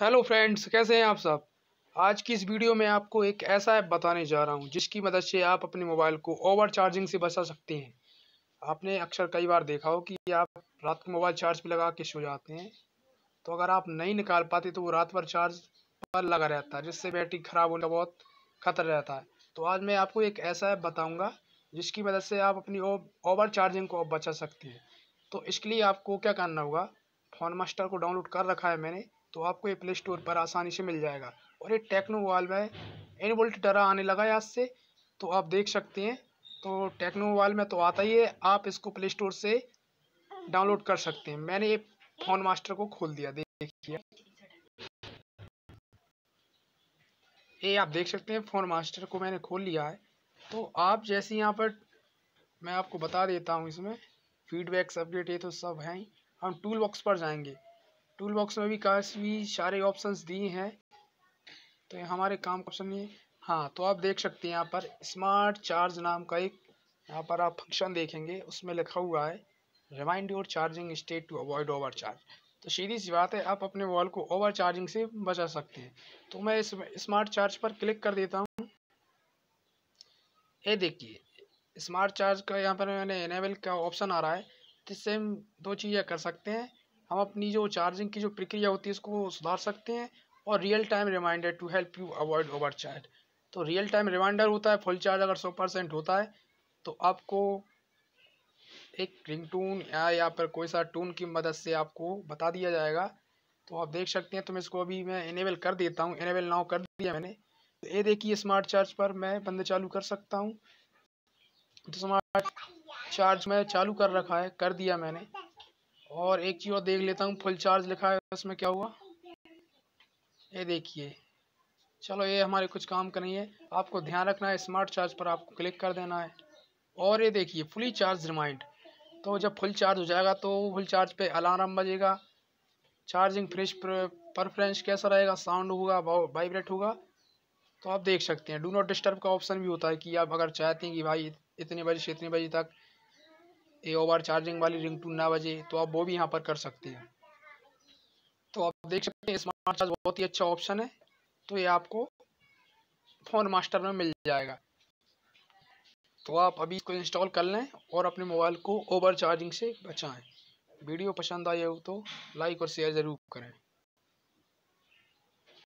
hello friends कैसे हैं आप सब आज की इस वीडियो में आपको एक ऐसा ऐप बताने जा रहा हूं जिसकी मदद से आप अपने मोबाइल को ओवर चार्जिंग से बचा सकते हैं आपने अक्सर कई बार देखा हो कि आप रात को मोबाइल चार्ज पर लगा के सो जाते हैं तो अगर आप नहीं निकाल पाते तो वो रात भर चार्ज पर लगा रहता है जिससे बैटरी ख़राब होने का बहुत खतरा रहता है तो आज मैं आपको एक ऐसा ऐप बताऊँगा जिसकी मदद से आप अपनी ओवर चार्जिंग को बचा सकते हैं तो इसके लिए आपको क्या करना होगा फ़ोन मास्टर को डाउनलोड कर रखा है मैंने तो आपको ये प्ले स्टोर पर आसानी से मिल जाएगा और ये टेक्नो वाल्व है एन वोल्ट डरा आने लगा है आज से तो आप देख सकते हैं तो टेक्नो वाल्व में तो आता ही है आप इसको प्ले स्टोर से डाउनलोड कर सकते हैं मैंने ये फोन मास्टर को खोल दिया देखिए ये आप देख सकते हैं फोन मास्टर को मैंने खोल लिया है तो आप जैसे यहाँ पर मैं आपको बता देता हूँ इसमें फीडबैक्स अपडेट ये तो सब हैं हम टूल बॉक्स पर जाएंगे टूल बॉक्स में भी काफ़ी सारे ऑप्शंस दिए हैं तो ये हमारे काम का ऑप्शन ये हाँ तो आप देख सकते हैं यहाँ पर स्मार्ट चार्ज नाम का एक यहाँ पर आप फंक्शन देखेंगे उसमें लिखा हुआ है remind your charging state to avoid over charge तो सीधी सी बात है आप अपने वॉल को ओवर चार्जिंग से बचा सकते हैं तो मैं इस स्मार्ट चार्ज पर क्लिक कर देता हूँ ये देखिए स्मार्ट चार्ज का यहाँ पर मैंने इनेबल का ऑप्शन आ रहा है जिससे हम दो चीज़ें कर सकते हैं हम अपनी जो चार्जिंग की जो प्रक्रिया होती है उसको सुधार सकते हैं और real time reminder to help you avoid over charge तो रियल टाइम रिमाइंडर होता है फुल चार्ज अगर सौ परसेंट होता है तो आपको एक रिंग टून या या पर कोई सा टून की मदद से आपको बता दिया जाएगा तो आप देख सकते हैं तो मैं इसको अभी मैं इनेबल कर देता हूँ इनेबल नाउ कर दिया मैंने तो ये देखिए स्मार्ट चार्ज पर मैं बंद चालू कर सकता हूँ तो स्मार्ट चार्ज मैं चालू कर रखा है कर दिया मैंने और एक चीज़ और देख लेता हूँ फुल चार्ज लिखा है उसमें क्या हुआ ये देखिए चलो ये हमारे कुछ काम का नहीं है आपको ध्यान रखना है स्मार्ट चार्ज पर आपको क्लिक कर देना है और ये देखिए फुली चार्ज रिमाइंड तो जब फुल चार्ज हो जाएगा तो फुल चार्ज पे अलार्म बजेगा चार्जिंग फ्रेश परफ्रेंस कैसा रहेगा साउंड होगा वाइब्रेट होगा तो आप देख सकते हैं डू नॉट डिस्टर्ब का ऑप्शन भी होता है कि आप अगर चाहते हैं कि भाई इतने बजे से इतने बजे तक ये ओवर चार्जिंग वाली रिंग टू ना बजे तो आप वो भी यहाँ पर कर सकते हैं तो आप देख सकते हैं स्मार्ट चार्ज बहुत ही अच्छा ऑप्शन है तो ये आपको फ़ोन मास्टर में मिल जाएगा तो आप अभी इसको इंस्टॉल कर लें और अपने मोबाइल को ओवर चार्जिंग से बचाएं वीडियो पसंद आए हो तो लाइक और शेयर ज़रूर करें